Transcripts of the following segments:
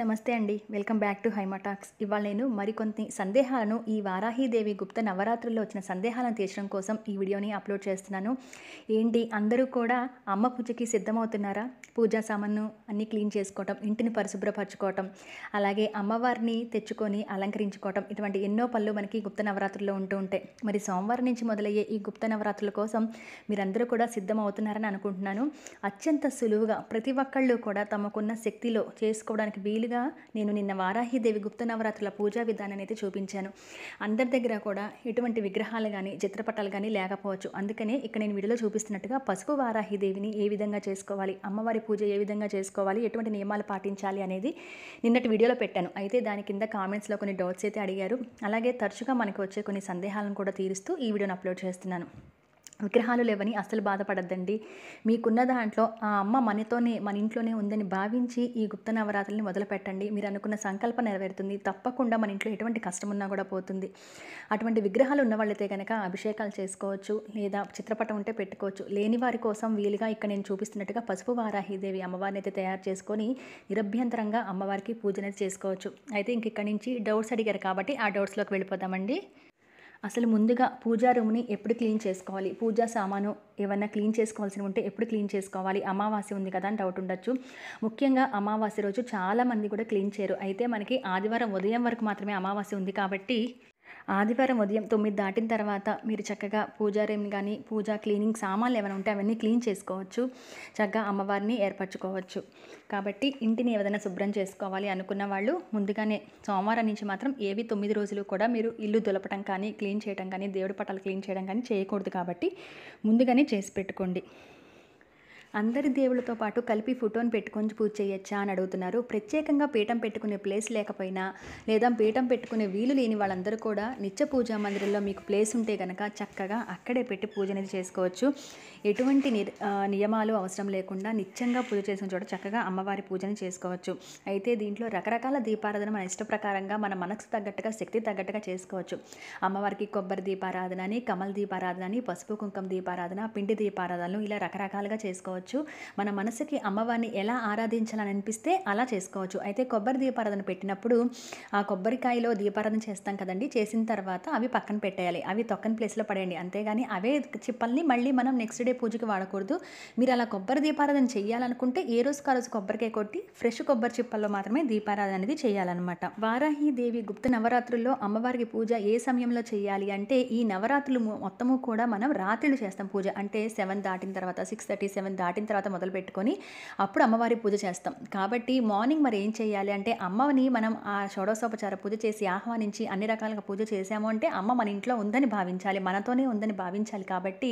నమస్తే అండి welcome back to హైమాటాక్స్ ఇవాళ నేను మరికొన్ని సందేహాలను ఈ వారాహీదేవి గుప్త నవరాత్రుల్లో వచ్చిన సందేహాలను తీర్చడం కోసం ఈ వీడియోని అప్లోడ్ చేస్తున్నాను ఏంటి అందరూ కూడా అమ్మ పూజకి సిద్ధమవుతున్నారా పూజా సామాను అన్నీ క్లీన్ చేసుకోవటం ఇంటిని పరిశుభ్రపరచుకోవటం అలాగే అమ్మవారిని తెచ్చుకొని అలంకరించుకోవటం ఇటువంటి ఎన్నో పనులు మనకి గుప్త నవరాత్రుల్లో ఉంటూ ఉంటాయి మరి సోమవారం నుంచి మొదలయ్యే ఈ గుప్త నవరాత్రుల కోసం మీరందరూ కూడా సిద్ధమవుతున్నారని అనుకుంటున్నాను అత్యంత సులువుగా ప్రతి ఒక్కళ్ళు కూడా తమకున్న శక్తిలో చేసుకోవడానికి వీలు రీసెంట్గా నేను నిన్న వారాహిదేవి గుప్త నవరాత్రుల పూజా విధానాన్ని అయితే చూపించాను అందరి దగ్గర కూడా ఎటువంటి విగ్రహాలు కానీ చిత్రపటాలు కానీ లేకపోవచ్చు అందుకనే ఇక్కడ నేను వీడియోలో చూపిస్తున్నట్టుగా పసుపు వారాహిదేవిని ఏ విధంగా చేసుకోవాలి అమ్మవారి పూజ ఏ విధంగా చేసుకోవాలి ఎటువంటి నియమాలు పాటించాలి అనేది నిన్నటి వీడియోలో పెట్టాను అయితే దాని కింద కామెంట్స్లో కొన్ని డౌట్స్ అయితే అడిగారు అలాగే తరచుగా మనకు వచ్చే కొన్ని సందేహాలను కూడా తీరుస్తూ ఈ వీడియోని అప్లోడ్ చేస్తున్నాను విగ్రహాలు లేవని అస్సలు బాధపడద్దండి మీకున్న దాంట్లో ఆ అమ్మ మనతోనే మన ఇంట్లోనే ఉందని భావించి ఈ గుప్త నవరాత్రిని మొదలుపెట్టండి మీరు అనుకున్న సంకల్పం నెరవేరుతుంది తప్పకుండా మన ఇంట్లో ఎటువంటి కష్టం ఉన్నా కూడా పోతుంది అటువంటి విగ్రహాలు ఉన్నవాళ్ళైతే కనుక అభిషేకాలు చేసుకోవచ్చు లేదా చిత్రపటం ఉంటే పెట్టుకోవచ్చు లేని వారి కోసం వీలుగా ఇక్కడ నేను చూపిస్తున్నట్టుగా పసుపు వారాహిదేవి అమ్మవారిని అయితే తయారు చేసుకొని నిరభ్యంతరంగా అమ్మవారికి పూజ అనేది చేసుకోవచ్చు అయితే ఇంక ఇక్కడ నుంచి డౌట్స్ అడిగారు కాబట్టి ఆ డౌట్స్లోకి వెళ్ళిపోతామండి అసలు ముందుగా పూజా రూమ్ని ఎప్పుడు క్లీన్ చేసుకోవాలి పూజా సామాను ఏమన్నా క్లీన్ చేసుకోవాల్సి ఉంటే ఎప్పుడు క్లీన్ చేసుకోవాలి అమావాస్య ఉంది కదా అని డౌట్ ఉండొచ్చు ముఖ్యంగా అమావాస్య రోజు చాలామంది కూడా క్లీన్ చేయరు అయితే మనకి ఆదివారం ఉదయం వరకు మాత్రమే అమావాస్య ఉంది కాబట్టి ఆదివారం ఉదయం తొమ్మిది దాటిన తర్వాత మీరు చక్కగా రేమ్ కానీ పూజా క్లీనింగ్ సామాన్లు ఏమైనా ఉంటే అవన్నీ క్లీన్ చేసుకోవచ్చు చక్కగా అమ్మవారిని ఏర్పరచుకోవచ్చు కాబట్టి ఇంటిని ఏదైనా శుభ్రం చేసుకోవాలి అనుకున్న వాళ్ళు ముందుగానే సోమవారం నుంచి మాత్రం ఏవి తొమ్మిది రోజులు కూడా మీరు ఇల్లు దులపడం కానీ క్లీన్ చేయడం కానీ దేవుడి పటాలు క్లీన్ చేయడం కానీ చేయకూడదు కాబట్టి ముందుగానే చేసి పెట్టుకోండి అందరి దేవుళ్ళతో పాటు కలిపి ఫోటోని పెట్టుకొని పూజ చేయొచ్చా అని అడుగుతున్నారు ప్రత్యేకంగా పీఠం పెట్టుకునే ప్లేస్ లేకపోయినా లేదా పీఠం పెట్టుకునే వీలు లేని వాళ్ళందరూ కూడా నిత్య పూజా మందిరంలో మీకు ప్లేస్ ఉంటే కనుక చక్కగా అక్కడే పెట్టి పూజ అనేది చేసుకోవచ్చు ఎటువంటి నియమాలు అవసరం లేకుండా నిత్యంగా పూజ చేసిన చోట చక్కగా అమ్మవారి పూజను చేసుకోవచ్చు అయితే దీంట్లో రకరకాల దీపారాధన మన ఇష్ట ప్రకారంగా మన మనసు తగ్గట్టుగా శక్తి తగ్గట్టుగా చేసుకోవచ్చు అమ్మవారికి కొబ్బరి దీపారాధన అని దీపారాధన అని పసుపు కుంకం దీపారాధన పిండి దీపారాధనలు ఇలా రకరకాలుగా చేసుకోవచ్చు చేసుకోవచ్చు మన మనసుకి అమ్మవారిని ఎలా ఆరాధించాలని అనిపిస్తే అలా చేసుకోవచ్చు అయితే కొబ్బరి దీపారాధన పెట్టినప్పుడు ఆ కొబ్బరికాయలో దీపారాధన చేస్తాం కదండి చేసిన తర్వాత అవి పక్కన పెట్టేయాలి అవి తొక్కని ప్లేస్లో పడేయండి అంతేగాని అవే చిప్పల్ని మళ్ళీ మనం నెక్స్ట్ డే పూజకి వాడకూడదు మీరు అలా కొబ్బరి దీపారాధన చేయాలనుకుంటే ఏ రోజు కారోజు కొబ్బరికాయ కొట్టి ఫ్రెష్ కొబ్బరి చిప్పల్లో మాత్రమే దీపారాధన అనేది చేయాలన్నమాట వారాహి దేవి గుప్త నవరాత్రుల్లో అమ్మవారికి పూజ ఏ సమయంలో చేయాలి అంటే ఈ నవరాత్రులు మొత్తము కూడా మనం రాత్రులు చేస్తాం పూజ అంటే సెవెన్ దాటిన తర్వాత సిక్స్ థర్టీ సెవెన్ దాటి దాటిన తర్వాత మొదలు పెట్టుకొని అప్పుడు అమ్మవారి పూజ చేస్తాం కాబట్టి మార్నింగ్ మరి ఏం చేయాలి అంటే అమ్మని మనం ఆ షోడోసోపచార పూజ చేసి ఆహ్వానించి అన్ని రకాలుగా పూజ చేసాము అంటే అమ్మ మన ఇంట్లో ఉందని భావించాలి మనతోనే ఉందని భావించాలి కాబట్టి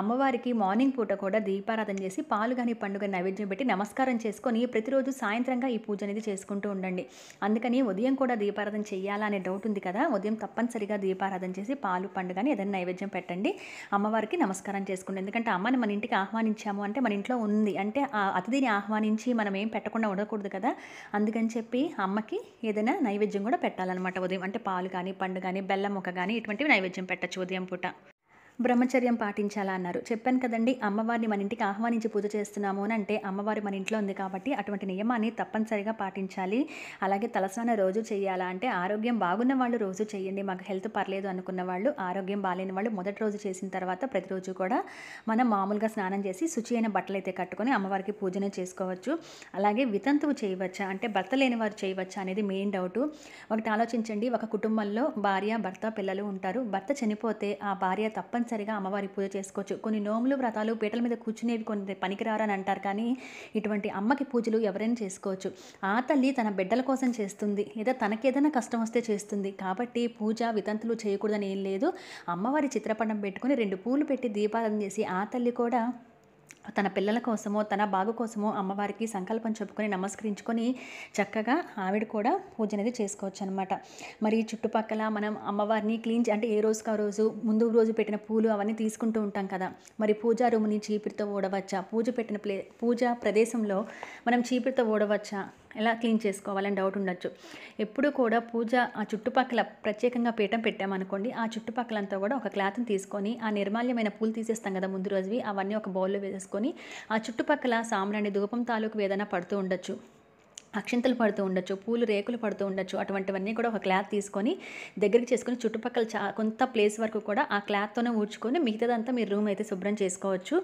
అమ్మవారికి మార్నింగ్ పూట కూడా దీపారాధన చేసి పాలు కానీ పండుగ నైవేద్యం పెట్టి నమస్కారం చేసుకొని ప్రతిరోజు సాయంత్రంగా ఈ పూజ అనేది చేసుకుంటూ ఉండండి అందుకని ఉదయం కూడా దీపారాధన చేయాలా అనే డౌట్ ఉంది కదా ఉదయం తప్పనిసరిగా దీపారాధన చేసి పాలు పండుగని ఏదైనా నైవేద్యం పెట్టండి అమ్మవారికి నమస్కారం చేసుకోండి ఎందుకంటే అమ్మని మన ఇంటికి ఆహ్వానించాము అంటే అంటే మన ఇంట్లో ఉంది అంటే అతిథిని ఆహ్వానించి మనం ఏం పెట్టకుండా ఉండకూడదు కదా అందుకని చెప్పి అమ్మకి ఏదైనా నైవేద్యం కూడా పెట్టాలన్నమాట ఉదయం అంటే పాలు కానీ పండు కానీ బెల్లం ముక్క కానీ ఇటువంటివి నైవేద్యం పెట్టచ్చు ఉదయం పూట బ్రహ్మచర్యం పాటించాలా అన్నారు చెప్పాను కదండి అమ్మవారిని మన ఇంటికి ఆహ్వానించి పూజ చేస్తున్నాము అని అంటే అమ్మవారి మన ఇంట్లో ఉంది కాబట్టి అటువంటి నియమాన్ని తప్పనిసరిగా పాటించాలి అలాగే తలస్నాన రోజు చేయాలా అంటే ఆరోగ్యం బాగున్న వాళ్ళు రోజు చేయండి మాకు హెల్త్ పర్లేదు అనుకున్న వాళ్ళు ఆరోగ్యం బాగాలేని వాళ్ళు మొదటి రోజు చేసిన తర్వాత ప్రతిరోజు కూడా మనం మామూలుగా స్నానం చేసి శుచి అయిన బట్టలు అయితే కట్టుకొని అమ్మవారికి పూజన చేసుకోవచ్చు అలాగే వితంతువు చేయవచ్చా అంటే భర్త లేని వారు చేయవచ్చా అనేది మెయిన్ డౌట్ ఒకటి ఆలోచించండి ఒక కుటుంబంలో భార్య భర్త పిల్లలు ఉంటారు భర్త చనిపోతే ఆ భార్య తప్పని తప్పనిసరిగా అమ్మవారి పూజ చేసుకోవచ్చు కొన్ని నోములు వ్రతాలు పీటల మీద కూర్చునేవి కొన్ని పనికిరారని అంటారు కానీ ఇటువంటి అమ్మకి పూజలు ఎవరైనా చేసుకోవచ్చు ఆ తల్లి తన బిడ్డల కోసం చేస్తుంది లేదా తనకేదైనా కష్టం వస్తే చేస్తుంది కాబట్టి పూజ వితంతులు చేయకూడదని ఏం లేదు అమ్మవారి చిత్రపటం పెట్టుకుని రెండు పూలు పెట్టి దీపాలను చేసి ఆ తల్లి కూడా తన పిల్లల కోసమో తన బాగు కోసమో అమ్మవారికి సంకల్పం చెప్పుకొని నమస్కరించుకొని చక్కగా ఆవిడ కూడా పూజ అనేది చేసుకోవచ్చు అనమాట మరి చుట్టుపక్కల మనం అమ్మవారిని క్లీన్ అంటే ఏ రోజుకో రోజు ముందు రోజు పెట్టిన పూలు అవన్నీ తీసుకుంటూ ఉంటాం కదా మరి పూజా రూమ్ని చీపిరితో ఓడవచ్చా పూజ పెట్టిన ప్లే పూజా ప్రదేశంలో మనం చీపిరితో ఓడవచ్చా ఎలా క్లీన్ చేసుకోవాలని డౌట్ ఉండొచ్చు ఎప్పుడు కూడా పూజ ఆ చుట్టుపక్కల ప్రత్యేకంగా పీఠం పెట్టామనుకోండి ఆ చుట్టుపక్కలంతా కూడా ఒక క్లాత్ని తీసుకొని ఆ నిర్మాల్యమైన పూలు తీసేస్తాం కదా ముందు రోజువి అవన్నీ ఒక బౌల్లో వేసుకొని చేసుకొని ఆ చుట్టుపక్కల సామ్రాణి ధూపం తాలూకు ఏదైనా పడుతూ ఉండొచ్చు అక్షింతలు పడుతూ ఉండొచ్చు పూలు రేకులు పడుతూ ఉండొచ్చు అటువంటివన్నీ కూడా ఒక క్లాత్ తీసుకొని దగ్గరికి చేసుకుని చుట్టుపక్కల చా కొంత ప్లేస్ వరకు కూడా ఆ క్లాత్తోనే ఊడ్చుకొని మిగతాదంతా మీరు రూమ్ అయితే శుభ్రం చేసుకోవచ్చు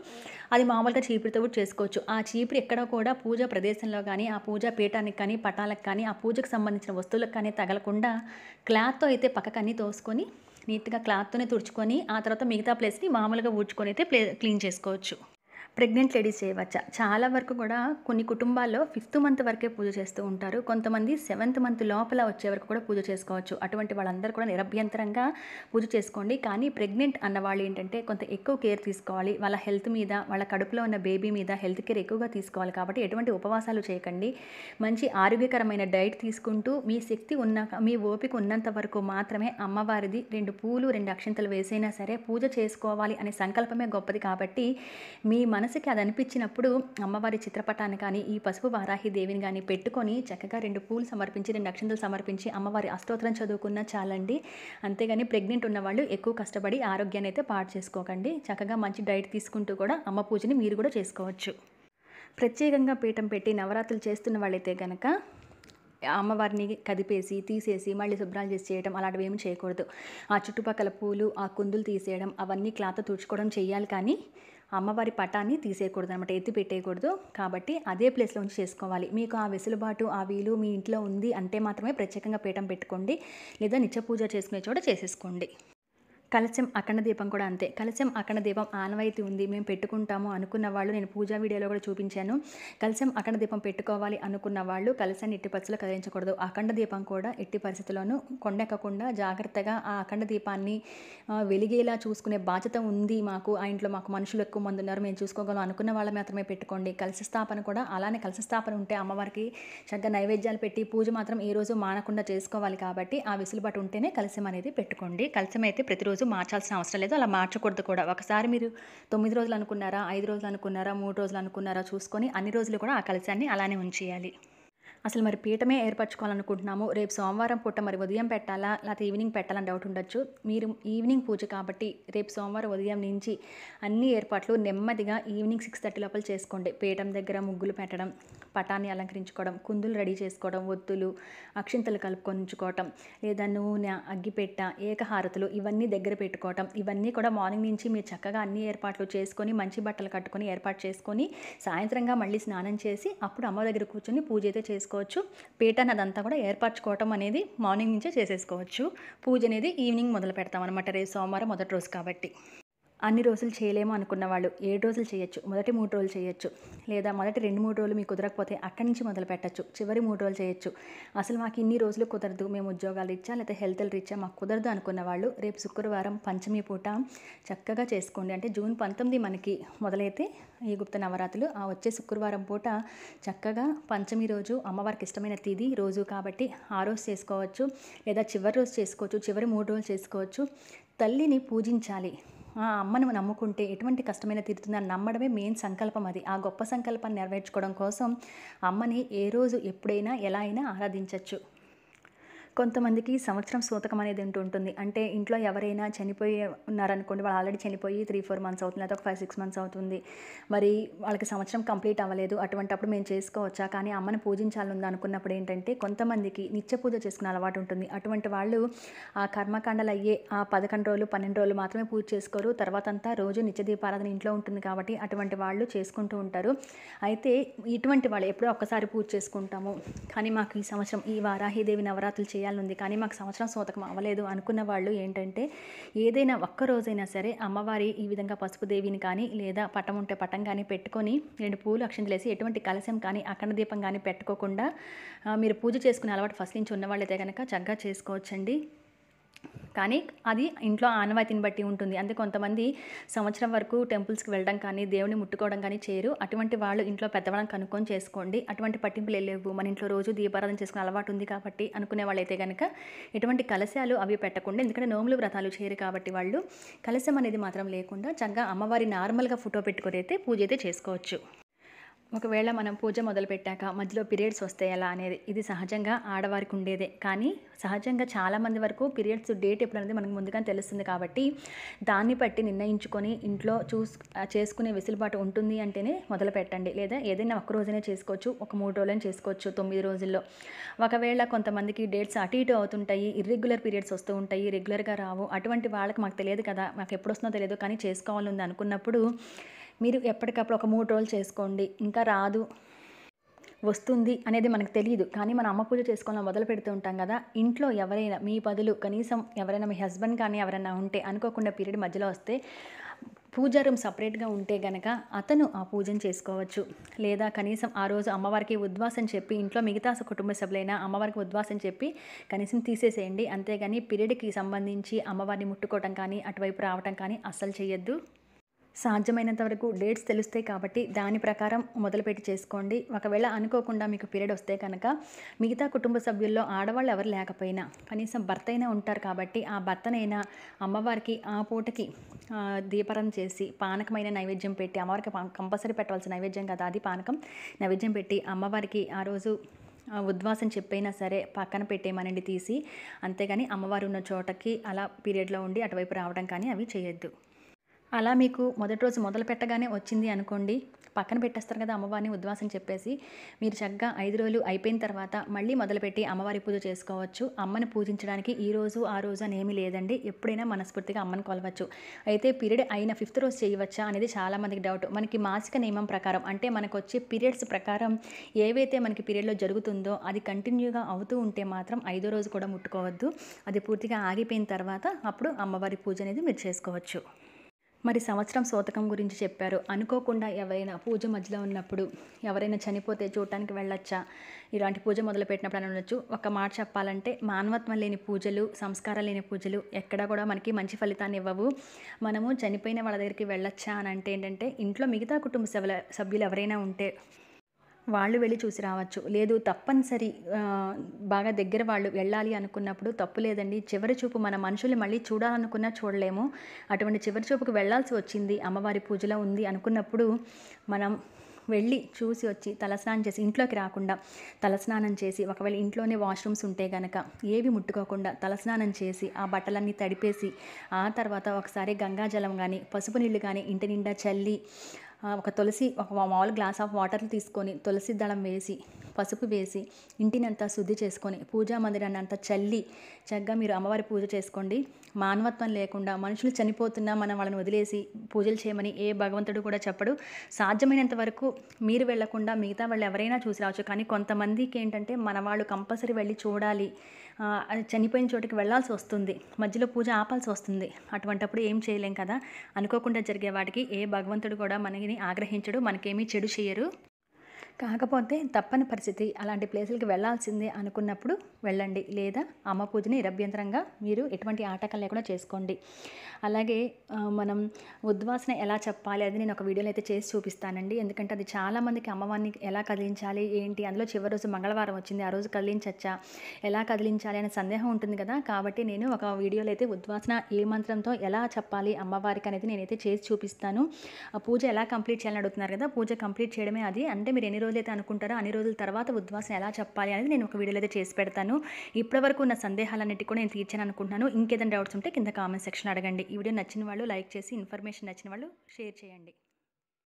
అది మామూలుగా చీపురితో కూడా చేసుకోవచ్చు ఆ చీపురి ఎక్కడ కూడా పూజ ప్రదేశంలో కానీ ఆ పూజ పీఠానికి కానీ పటాలకు కానీ ఆ పూజకు సంబంధించిన వస్తువులకు కానీ తగలకుండా క్లాత్తో అయితే పక్కకన్నీ తోసుకొని నీట్గా క్లాత్తోనే తుడుచుకొని ఆ తర్వాత మిగతా ప్లేస్ని మామూలుగా ఊడ్చుకొని అయితే ప్లే క్లీన్ చేసుకోవచ్చు ప్రెగ్నెంట్ లేడీస్ చేయవచ్చా చాలా వరకు కూడా కొన్ని కుటుంబాల్లో ఫిఫ్త్ మంత్ వరకే పూజ చేస్తూ ఉంటారు కొంతమంది సెవెంత్ మంత్ లోపల వచ్చే వరకు కూడా పూజ చేసుకోవచ్చు అటువంటి వాళ్ళందరూ కూడా నిరభ్యంతరంగా పూజ చేసుకోండి కానీ ప్రెగ్నెంట్ అన్నవాళ్ళు ఏంటంటే కొంత ఎక్కువ కేర్ తీసుకోవాలి వాళ్ళ హెల్త్ మీద వాళ్ళ కడుపులో ఉన్న బేబీ మీద హెల్త్ కేర్ ఎక్కువగా తీసుకోవాలి కాబట్టి ఎటువంటి ఉపవాసాలు చేయకండి మంచి ఆరోగ్యకరమైన డైట్ తీసుకుంటూ మీ శక్తి ఉన్న మీ ఓపిక ఉన్నంత వరకు మాత్రమే అమ్మవారిది రెండు పూలు రెండు అక్షంతలు వేసైనా సరే పూజ చేసుకోవాలి అనే సంకల్పమే గొప్పది కాబట్టి మీ మన మనసుకి అది అనిపించినప్పుడు అమ్మవారి చిత్రపటాన్ని కానీ ఈ పసుపు వారాహి దేవిని కానీ పెట్టుకొని చక్కగా రెండు పూలు సమర్పించి రెండు అక్షంతలు సమర్పించి అమ్మవారి అష్టోత్తరం చదువుకున్నా చాలండి అంతేగాని ప్రెగ్నెంట్ ఉన్నవాళ్ళు ఎక్కువ కష్టపడి ఆరోగ్యాన్ని అయితే పాడు చేసుకోకండి చక్కగా మంచి డైట్ తీసుకుంటూ కూడా అమ్మ పూజని మీరు కూడా చేసుకోవచ్చు ప్రత్యేకంగా పీఠం పెట్టి నవరాత్రులు చేస్తున్న వాళ్ళైతే కనుక అమ్మవారిని కదిపేసి తీసేసి మళ్ళీ శుభ్రాలు చేసి చేయడం అలాంటివి ఏమి చేయకూడదు ఆ చుట్టుపక్కల పూలు ఆ కుందులు తీసేయడం అవన్నీ క్లాత్ తుడుచుకోవడం చేయాలి కానీ అమ్మవారి పటాన్ని తీసేయకూడదు అనమాట ఎత్తి పెట్టేయకూడదు కాబట్టి అదే ప్లేస్లో ఉంచి చేసుకోవాలి మీకు ఆ వెసులుబాటు ఆ వీలు మీ ఇంట్లో ఉంది అంటే మాత్రమే ప్రత్యేకంగా పీఠం పెట్టుకోండి లేదా నిత్య పూజ చేసుకునే చోట చేసేసుకోండి కలశం అఖండ దీపం కూడా అంతే కలశం అఖండ దీపం ఆనవాయితి ఉంది మేము పెట్టుకుంటాము అనుకున్న వాళ్ళు నేను పూజా వీడియోలో కూడా చూపించాను కలశం అఖండ దీపం పెట్టుకోవాలి అనుకున్న వాళ్ళు కలశాన్ని ఎట్టి పరిస్థితులు కదిలించకూడదు అఖండ దీపం కూడా ఎట్టి పరిస్థితుల్లోనూ కొండెక్కకుండా జాగ్రత్తగా ఆ అఖండ దీపాన్ని వెలిగేలా చూసుకునే బాధ్యత ఉంది మాకు ఆ ఇంట్లో మాకు మనుషులు ఎక్కువ మంది ఉన్నారు మేము చూసుకోగలం అనుకున్న వాళ్ళు మాత్రమే పెట్టుకోండి కలశ స్థాపన కూడా అలానే కలశ స్థాపన ఉంటే అమ్మవారికి చక్కగా నైవేద్యాలు పెట్టి పూజ మాత్రం ఏ రోజు మానకుండా చేసుకోవాలి కాబట్టి ఆ విసులుబాటు ఉంటేనే కలశం అనేది పెట్టుకోండి కలశం అయితే ప్రతిరోజు రోజు మార్చాల్సిన అవసరం లేదు అలా మార్చకూడదు కూడా ఒకసారి మీరు తొమ్మిది రోజులు అనుకున్నారా ఐదు రోజులు అనుకున్నారా మూడు రోజులు అనుకున్నారా చూసుకొని అన్ని రోజులు కూడా ఆ కలశాన్ని అలానే ఉంచేయాలి అసలు మరి పీఠమే ఏర్పరచుకోవాలనుకుంటున్నాము రేపు సోమవారం పూట మరి ఉదయం పెట్టాలా లేకపోతే ఈవినింగ్ పెట్టాలని డౌట్ ఉండొచ్చు మీరు ఈవినింగ్ పూజ కాబట్టి రేపు సోమవారం ఉదయం నుంచి అన్ని ఏర్పాట్లు నెమ్మదిగా ఈవినింగ్ సిక్స్ థర్టీ లోపల చేసుకోండి పీఠం దగ్గర ముగ్గులు పెట్టడం పటాన్ని అలంకరించుకోవడం కుందులు రెడీ చేసుకోవడం ఒత్తులు అక్షింతలు కలుపుకొంచుకోవటం లేదా నూనె అగ్గిపెట్ట ఏకహారతులు ఇవన్నీ దగ్గర పెట్టుకోవటం ఇవన్నీ కూడా మార్నింగ్ నుంచి మీరు చక్కగా అన్ని ఏర్పాట్లు చేసుకొని మంచి బట్టలు కట్టుకొని ఏర్పాటు చేసుకొని సాయంత్రంగా మళ్ళీ స్నానం చేసి అప్పుడు అమ్మ దగ్గర కూర్చొని పూజ అయితే చేసుకోవచ్చు పీఠాన్ని అదంతా కూడా ఏర్పరచుకోవటం అనేది మార్నింగ్ నుంచే చేసేసుకోవచ్చు పూజ అనేది ఈవినింగ్ మొదలు పెడతాం అనమాట రేపు సోమవారం మొదటి రోజు కాబట్టి అన్ని రోజులు చేయలేము అనుకున్న వాళ్ళు ఏడు రోజులు చేయొచ్చు మొదటి మూడు రోజులు చేయొచ్చు లేదా మొదటి రెండు మూడు రోజులు మీకు కుదరకపోతే అక్కడి నుంచి మొదలు పెట్టచ్చు చివరి మూడు రోజులు చేయొచ్చు అసలు మాకు ఇన్ని రోజులు కుదరదు మేము ఉద్యోగాలు ఇచ్చా లేదా హెల్త్ రీత్యా మాకు కుదరదు అనుకున్న వాళ్ళు రేపు శుక్రవారం పంచమి పూట చక్కగా చేసుకోండి అంటే జూన్ పంతొమ్మిది మనకి మొదలైతే ఈ గుప్త నవరాత్రులు ఆ వచ్చే శుక్రవారం పూట చక్కగా పంచమి రోజు అమ్మవారికి ఇష్టమైన తిది రోజు కాబట్టి ఆ రోజు చేసుకోవచ్చు లేదా చివరి రోజు చేసుకోవచ్చు చివరి మూడు రోజులు చేసుకోవచ్చు తల్లిని పూజించాలి ఆ అమ్మను నమ్ముకుంటే ఎటువంటి కష్టమైన తీరుతుందని నమ్మడమే మెయిన్ సంకల్పం అది ఆ గొప్ప సంకల్పాన్ని నెరవేర్చుకోవడం కోసం అమ్మని ఏ రోజు ఎప్పుడైనా ఎలా అయినా ఆరాధించవచ్చు కొంతమందికి సంవత్సరం సూతకం అనేది ఉంటుంది అంటే ఇంట్లో ఎవరైనా చనిపోయి ఉన్నారనుకోండి వాళ్ళు ఆల్రెడీ చనిపోయి త్రీ ఫోర్ మంత్స్ అవుతుంది లేదా ఒక ఫైవ్ సిక్స్ మంత్స్ అవుతుంది మరి వాళ్ళకి సంవత్సరం కంప్లీట్ అవ్వలేదు అటువంటప్పుడు మేము చేసుకోవచ్చా కానీ అమ్మని పూజించాలని అనుకున్నప్పుడు ఏంటంటే కొంతమందికి నిత్య పూజ చేసుకునే అలవాటు ఉంటుంది అటువంటి వాళ్ళు ఆ కర్మకాండలు అయ్యే ఆ పదకొండు రోజులు పన్నెండు రోజులు మాత్రమే పూజ చేసుకోరు తర్వాత అంతా రోజు నిత్య దీపారాధన ఇంట్లో ఉంటుంది కాబట్టి అటువంటి వాళ్ళు చేసుకుంటూ ఉంటారు అయితే ఇటువంటి వాళ్ళు ఎప్పుడో ఒక్కసారి పూజ చేసుకుంటాము కానీ మాకు ఈ సంవత్సరం ఈ వారాహిదేవి నవరాత్రులు చేయాలి ఉంది కానీ మాకు సంవత్సరం సోతకం అవ్వలేదు అనుకున్న వాళ్ళు ఏంటంటే ఏదైనా ఒక్కరోజైనా సరే అమ్మవారి ఈ విధంగా పసుపు దేవిని కానీ లేదా పటం ఉంటే పటం కానీ పెట్టుకొని రెండు పూలు అక్షంతలు వేసి ఎటువంటి కలశం కానీ అఖండ దీపం కానీ పెట్టుకోకుండా మీరు పూజ చేసుకునే అలవాటు ఫస్ట్ నుంచి ఉన్నవాళ్ళైతే కనుక చక్కగా చేసుకోవచ్చండి కానీ అది ఇంట్లో ఆనవాయితీని బట్టి ఉంటుంది అంటే కొంతమంది సంవత్సరం వరకు టెంపుల్స్కి వెళ్ళడం కానీ దేవుని ముట్టుకోవడం కానీ చేయరు అటువంటి వాళ్ళు ఇంట్లో పెద్దవాళ్ళని కనుక్కొని చేసుకోండి అటువంటి పట్టింపులు లేవు మన ఇంట్లో రోజు దీపారాధన చేసుకునే అలవాటు ఉంది కాబట్టి అనుకునే వాళ్ళైతే కనుక ఎటువంటి కలశాలు అవి పెట్టకుండా ఎందుకంటే నోములు వ్రతాలు చేయరు కాబట్టి వాళ్ళు కలశం అనేది మాత్రం లేకుండా చక్కగా అమ్మవారి నార్మల్గా ఫోటో పెట్టుకుని అయితే పూజ అయితే చేసుకోవచ్చు ఒకవేళ మనం పూజ మొదలుపెట్టాక మధ్యలో పీరియడ్స్ వస్తాయి ఎలా అనేది ఇది సహజంగా ఆడవారికి ఉండేదే కానీ సహజంగా చాలామంది వరకు పీరియడ్స్ డేట్ ఎప్పుడు అనేది మనకు ముందుగానే తెలుస్తుంది కాబట్టి దాన్ని బట్టి నిర్ణయించుకొని ఇంట్లో చూస్ చేసుకునే వెసులుబాటు ఉంటుంది అంటేనే మొదలు పెట్టండి లేదా ఏదైనా ఒక్క రోజునే చేసుకోవచ్చు ఒక మూడు రోజులని చేసుకోవచ్చు తొమ్మిది రోజుల్లో ఒకవేళ కొంతమందికి డేట్స్ అటు ఇటు అవుతుంటాయి ఇర్రెగ్యులర్ పీరియడ్స్ వస్తూ ఉంటాయి రెగ్యులర్గా రావు అటువంటి వాళ్ళకి మాకు తెలియదు కదా మాకు ఎప్పుడు వస్తుందో తెలియదు కానీ చేసుకోవాలని ఉంది అనుకున్నప్పుడు మీరు ఎప్పటికప్పుడు ఒక మూడు రోజులు చేసుకోండి ఇంకా రాదు వస్తుంది అనేది మనకు తెలియదు కానీ మనం అమ్మ పూజ చేసుకోవాలని మొదలు పెడుతూ ఉంటాం కదా ఇంట్లో ఎవరైనా మీ బదులు కనీసం ఎవరైనా మీ హస్బెండ్ కానీ ఎవరైనా ఉంటే అనుకోకుండా పీరియడ్ మధ్యలో వస్తే పూజా రూమ్ సపరేట్గా ఉంటే గనక అతను ఆ పూజను చేసుకోవచ్చు లేదా కనీసం ఆ రోజు అమ్మవారికి ఉద్వాసం చెప్పి ఇంట్లో మిగతా కుటుంబ సభ్యులైనా అమ్మవారికి ఉద్వాసం చెప్పి కనీసం తీసేసేయండి అంతేగాని పీరియడ్కి సంబంధించి అమ్మవారిని ముట్టుకోవటం కానీ అటువైపు రావటం కానీ అస్సలు చేయొద్దు సాధ్యమైనంత వరకు డేట్స్ తెలుస్తాయి కాబట్టి దాని ప్రకారం మొదలుపెట్టి చేసుకోండి ఒకవేళ అనుకోకుండా మీకు పీరియడ్ వస్తే కనుక మిగతా కుటుంబ సభ్యుల్లో ఆడవాళ్ళు ఎవరు లేకపోయినా కనీసం భర్త అయినా ఉంటారు కాబట్టి ఆ భర్తనైనా అమ్మవారికి ఆ పూటకి దీపరం చేసి పానకమైన నైవేద్యం పెట్టి అమ్మవారికి కంపల్సరీ పెట్టవలసిన నైవేద్యం కదా అది పానకం నైవేద్యం పెట్టి అమ్మవారికి ఆ రోజు ఉద్వాసం చెప్పైనా సరే పక్కన పెట్టేమనండి తీసి అంతేగాని అమ్మవారు ఉన్న చోటకి అలా పీరియడ్లో ఉండి అటువైపు రావడం కానీ అవి చేయొద్దు అలా మీకు మొదటి రోజు మొదలు పెట్టగానే వచ్చింది అనుకోండి పక్కన పెట్టేస్తారు కదా అమ్మవారిని ఉద్వాసం చెప్పేసి మీరు చక్కగా ఐదు రోజులు అయిపోయిన తర్వాత మళ్ళీ మొదలుపెట్టి అమ్మవారి పూజ చేసుకోవచ్చు అమ్మని పూజించడానికి ఈ రోజు ఆ రోజు అని ఏమీ లేదండి ఎప్పుడైనా మనస్ఫూర్తిగా అమ్మని కొలవచ్చు అయితే పీరియడ్ అయిన ఫిఫ్త్ రోజు చేయవచ్చా అనేది చాలామందికి డౌట్ మనకి మాసిక నియమం ప్రకారం అంటే మనకు వచ్చే పీరియడ్స్ ప్రకారం ఏవైతే మనకి పీరియడ్లో జరుగుతుందో అది కంటిన్యూగా అవుతూ ఉంటే మాత్రం ఐదో రోజు కూడా ముట్టుకోవద్దు అది పూర్తిగా ఆగిపోయిన తర్వాత అప్పుడు అమ్మవారి పూజ అనేది మీరు చేసుకోవచ్చు మరి సంవత్సరం శోతకం గురించి చెప్పారు అనుకోకుండా ఎవరైనా పూజ మధ్యలో ఉన్నప్పుడు ఎవరైనా చనిపోతే చూడటానికి వెళ్ళొచ్చా ఇలాంటి పూజ మొదలుపెట్టినప్పుడు అని ఉండొచ్చు ఒక మాట చెప్పాలంటే మానవత్వం లేని పూజలు సంస్కారం లేని పూజలు ఎక్కడా కూడా మనకి మంచి ఫలితాన్ని ఇవ్వవు మనము చనిపోయిన వాళ్ళ దగ్గరికి వెళ్ళొచ్చా అని అంటే ఏంటంటే ఇంట్లో మిగతా కుటుంబ సభ్యుల సభ్యులు ఎవరైనా ఉంటే వాళ్ళు వెళ్ళి చూసి రావచ్చు లేదు తప్పనిసరి బాగా దగ్గర వాళ్ళు వెళ్ళాలి అనుకున్నప్పుడు తప్పు లేదండి చివరి చూపు మన మనుషులు మళ్ళీ చూడాలనుకున్నా చూడలేము అటువంటి చివరి చూపుకు వెళ్లాల్సి వచ్చింది అమ్మవారి పూజలో ఉంది అనుకున్నప్పుడు మనం వెళ్ళి చూసి వచ్చి తలస్నానం చేసి ఇంట్లోకి రాకుండా తలస్నానం చేసి ఒకవేళ ఇంట్లోనే వాష్రూమ్స్ ఉంటే గనక ఏవి ముట్టుకోకుండా తలస్నానం చేసి ఆ బట్టలన్నీ తడిపేసి ఆ తర్వాత ఒకసారి గంగాజలం కానీ పసుపు నీళ్ళు కానీ ఇంటి నిండా చల్లి ఒక తులసి ఒక మామూలు గ్లాస్ ఆఫ్ వాటర్ని తీసుకొని తులసి దళం వేసి పసుపు వేసి ఇంటిని అంతా శుద్ధి చేసుకొని పూజా మందిరాన్ని అంతా చల్లి చక్కగా మీరు అమ్మవారి పూజ చేసుకోండి మానవత్వం లేకుండా మనుషులు చనిపోతున్నా మనం వాళ్ళని వదిలేసి పూజలు చేయమని ఏ భగవంతుడు కూడా చెప్పడు సాధ్యమైనంత వరకు మీరు వెళ్లకుండా మిగతా వాళ్ళు ఎవరైనా చూసి రావచ్చు కానీ కొంతమందికి ఏంటంటే మన వాళ్ళు కంపల్సరీ వెళ్ళి చూడాలి చనిపోయిన చోటికి వెళ్లాల్సి వస్తుంది మధ్యలో పూజ ఆపాల్సి వస్తుంది అటువంటప్పుడు ఏం చేయలేం కదా అనుకోకుండా జరిగే వాటికి ఏ భగవంతుడు కూడా మనని ఆగ్రహించడు మనకేమీ చెడు చేయరు కాకపోతే తప్పని పరిస్థితి అలాంటి ప్లేసులకి వెళ్లాల్సిందే అనుకున్నప్పుడు వెళ్ళండి లేదా అమ్మ పూజని నిరభ్యంతరంగా మీరు ఎటువంటి ఆటకాలు లేకుండా చేసుకోండి అలాగే మనం ఉద్వాసన ఎలా చెప్పాలి అది నేను ఒక వీడియోలో అయితే చేసి చూపిస్తానండి ఎందుకంటే అది చాలామందికి అమ్మవారిని ఎలా కదిలించాలి ఏంటి అందులో చివరి రోజు మంగళవారం వచ్చింది ఆ రోజు కదిలించచ్చా ఎలా కదిలించాలి అనే సందేహం ఉంటుంది కదా కాబట్టి నేను ఒక వీడియోలో అయితే ఉద్వాసన ఏ మంత్రంతో ఎలా చెప్పాలి అమ్మవారికి అనేది నేనైతే చేసి చూపిస్తాను పూజ ఎలా కంప్లీట్ చేయాలని అడుగుతున్నారు కదా పూజ కంప్లీట్ చేయడమే అది అంటే మీరు ఎన్ని రోజులు అయితే అనుకుంటారో అన్ని రోజుల తర్వాత ఉద్వాసన ఎలా చెప్పాలి అనేది నేను ఒక వీడియోలో అయితే చేసి పెడతాను ఇప్పటివరకు ఉన్న సందేహాలన్నిటి కూడా నేను తీర్చాను అనుకుంటున్నాను ఇంకేదైనా డౌట్స్ ఉంటే కింద కామెంట్ సెక్షన్ అడగండి ఈ వీడియో నచ్చిన వాళ్ళు లైక్ చేసి ఇన్ఫర్మేషన్ నచ్చిన వాళ్ళు షేర్ చేయండి